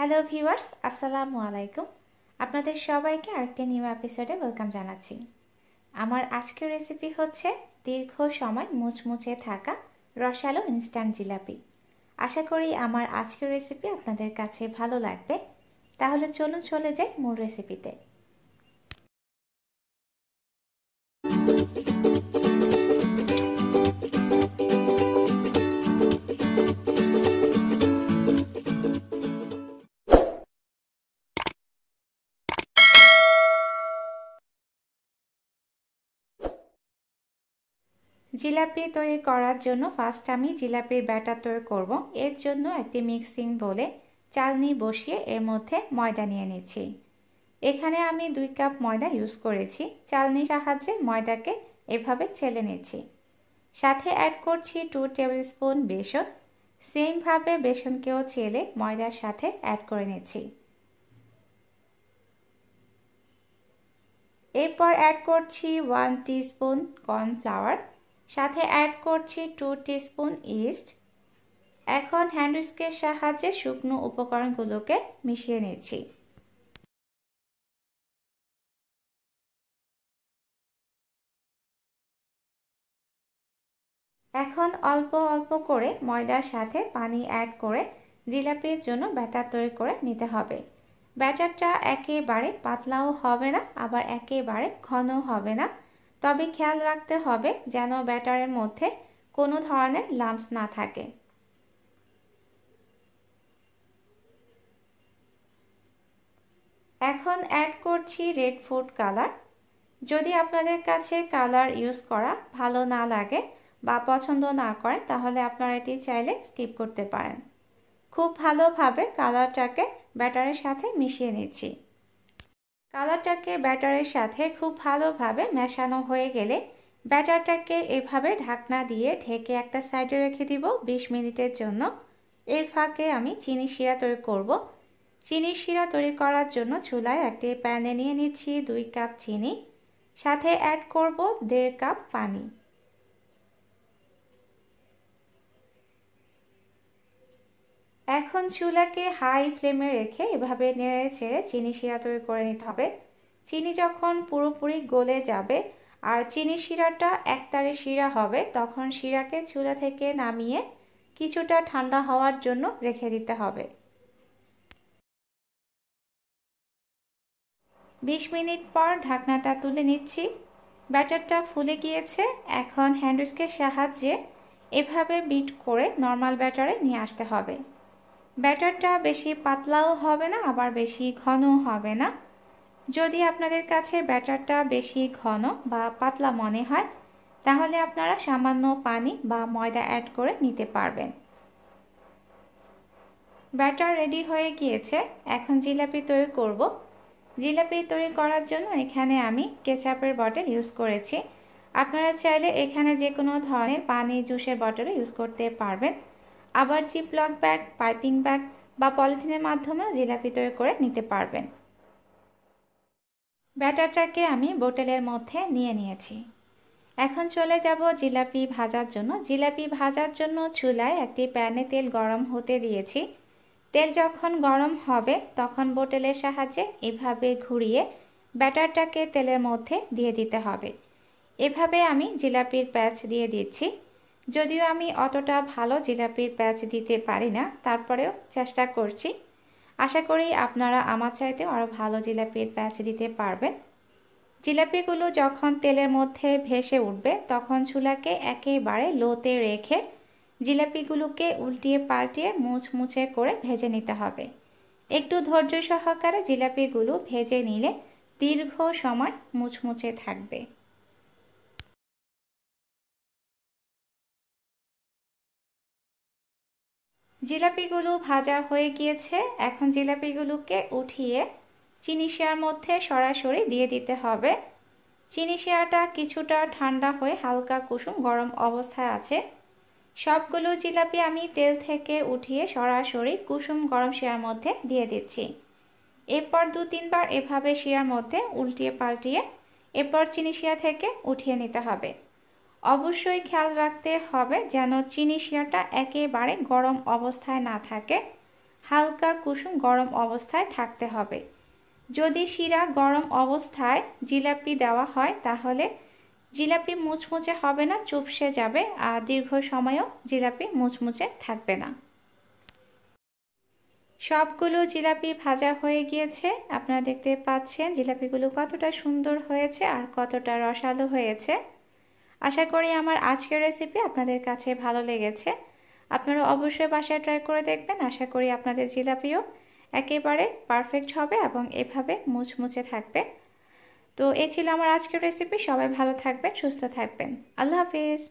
hello viewers আসসালামু আলাইকুম আপনাদের সবাইকে আরেকটি নিউ এপিসোডে ওয়েলকাম জানাচ্ছি আমার আজকের রেসিপি হচ্ছে দীর্ঘ সময় মুচমুচে থাকা রসালো ইনস্ট্যান্ট জিলাপি আশা করি আমার আজকের রেসিপি আপনাদের কাছে ভালো লাগবে তাহলে চলুন চলে যাই মূল রেসিপিতে জিলাপি তৈরি করার জন্য ফার্স্ট আমি জিলাপির ব্যাটার তৈরি করব এর জন্য একটি মিক্সিং বলে চালনি বসিয়ে এর মধ্যে ময়দা নিয়ে নিচ্ছি এখানে আমি দুই কাপ ময়দা ইউজ করেছি চালনির সাহায্যে ময়দাকে এভাবে ছেলে নিচ্ছি সাথে অ্যাড করছি টু টেবিল স্পুন বেসন সেমভাবে বেসনকেও ছেলে ময়দার সাথে অ্যাড করে নিচ্ছি এরপর অ্যাড করছি ওয়ান স্পুন কর্নফ্লাওয়ার সাথে অ্যাড করছি টু টিস্পুন ইস্ট এখন হ্যান্ড উইস্কের সাহায্যে শুকনো উপকরণগুলোকে মিশিয়ে নিচ্ছি এখন অল্প অল্প করে ময়দার সাথে পানি অ্যাড করে জিলাপির জন্য ব্যাটার তৈরি করে নিতে হবে ব্যাটারটা একেবারে পাতলাও হবে না আবার একেবারে ঘনও হবে না তবে খেয়াল রাখতে হবে যেন ব্যাটারের মধ্যে কোনো ধরনের লাম্পস না থাকে এখন অ্যাড করছি রেড ফুড কালার যদি আপনাদের কাছে কালার ইউজ করা ভালো না লাগে বা পছন্দ না করেন তাহলে আপনারা এটি চাইলে স্কিপ করতে পারেন খুব ভালোভাবে কালারটাকে ব্যাটারের সাথে মিশিয়ে নিচ্ছি কালারটাকে ব্যাটারের সাথে খুব ভালোভাবে মেশানো হয়ে গেলে ব্যাটারটাকে এভাবে ঢাকনা দিয়ে ঢেকে একটা সাইডে রেখে দিব ২০ মিনিটের জন্য এর ফাঁকে আমি চিনি শিরা তৈরি করব চিনি শিরা তৈরি করার জন্য চুলায় একটি প্যানে নিয়ে নিচ্ছি দুই কাপ চিনি সাথে অ্যাড করব দেড় কাপ পানি এখন চুলাকে হাই ফ্লেমে রেখে এভাবে নেড়ে ছেড়ে চিনি শিরা তৈরি করে নিতে হবে চিনি যখন পুরোপুরি গলে যাবে আর চিনি শিরাটা একতারে শিরা হবে তখন শিরাকে চুলা থেকে নামিয়ে কিছুটা ঠান্ডা হওয়ার জন্য রেখে দিতে হবে 20 মিনিট পর ঢাকনাটা তুলে নিচ্ছি ব্যাটারটা ফুলে গিয়েছে এখন হ্যান্ডউইচকের সাহায্যে এভাবে বিট করে নর্মাল ব্যাটারে নিয়ে আসতে হবে ব্যাটারটা বেশি পাতলাও হবে না আবার বেশি ঘনও হবে না যদি আপনাদের কাছে ব্যাটারটা বেশি ঘন বা পাতলা মনে হয় তাহলে আপনারা সামান্য পানি বা ময়দা অ্যাড করে নিতে পারবেন ব্যাটার রেডি হয়ে গিয়েছে এখন জিলাপি তৈরি করব জিলাপি তৈরি করার জন্য এখানে আমি কেচাপের বটল ইউজ করেছি আপনারা চাইলে এখানে যে কোনো ধরনের পানি জুসের বটলও ইউজ করতে পারবেন আবার লক ব্যাগ পাইপিং ব্যাগ বা পলিথিনের মাধ্যমেও জিলাপি তৈরি করে নিতে পারবেন ব্যাটারটাকে আমি বোটেলের মধ্যে নিয়ে নিয়েছি এখন চলে যাব জিলাপি ভাজার জন্য জিলাপি ভাজার জন্য চুলায় একটি প্যানে তেল গরম হতে দিয়েছি তেল যখন গরম হবে তখন বোটেলের সাহায্যে এভাবে ঘুরিয়ে ব্যাটারটাকে তেলের মধ্যে দিয়ে দিতে হবে এভাবে আমি জিলাপির প্যাচ দিয়ে দিচ্ছি যদিও আমি অতটা ভালো জিলাপির প্যাচ দিতে পারি না তারপরেও চেষ্টা করছি আশা করি আপনারা আমার চাইতেও আরও ভালো জিলাপির প্যাচ দিতে পারবেন জিলাপিগুলো যখন তেলের মধ্যে ভেসে উঠবে তখন চুলাকে একেবারে লোতে রেখে জিলাপিগুলোকে উল্টিয়ে পাল্টিয়ে মুছমুছে করে ভেজে নিতে হবে একটু ধৈর্য সহকারে জিলাপিগুলো ভেজে নিলে দীর্ঘ সময় মুছমুছে থাকবে জিলাপিগুলো ভাজা হয়ে গিয়েছে এখন জিলাপিগুলোকে উঠিয়ে চিনি শিয়ার মধ্যে সরাসরি দিয়ে দিতে হবে চিনি শেয়াটা কিছুটা ঠান্ডা হয়ে হালকা কুসুম গরম অবস্থায় আছে সবগুলো জিলাপি আমি তেল থেকে উঠিয়ে সরাসরি কুসুম গরম শেয়ার মধ্যে দিয়ে দিচ্ছি এরপর দু তিনবার এভাবে শিয়ার মধ্যে উল্টিয়ে পাল্টিয়ে এরপর চিনি শিয়া থেকে উঠিয়ে নিতে হবে অবশ্যই খেয়াল রাখতে হবে যেন চিনি শিরাটা একেবারে গরম অবস্থায় না থাকে হালকা কুসুম গরম অবস্থায় থাকতে হবে যদি শিরা গরম অবস্থায় জিলাপি দেওয়া হয় তাহলে জিলাপি মুচমুচে হবে না চুপসে যাবে আর দীর্ঘ সময়ও জিলাপি মুচমুচে থাকবে না সবগুলো জিলাপি ভাজা হয়ে গিয়েছে আপনারা দেখতে পাচ্ছেন জিলাপিগুলো কতটা সুন্দর হয়েছে আর কতটা রসালো হয়েছে আশা করি আমার আজকের রেসিপি আপনাদের কাছে ভালো লেগেছে আপনারা অবশ্যই বাসায় ট্রাই করে দেখবেন আশা করি আপনাদের জিলাপিও একেবারে পারফেক্ট হবে এবং এভাবে মুচমুচে থাকবে তো এ ছিল আমার আজকের রেসিপি সবাই ভালো থাকবেন সুস্থ থাকবেন আল্লাহ হাফিজ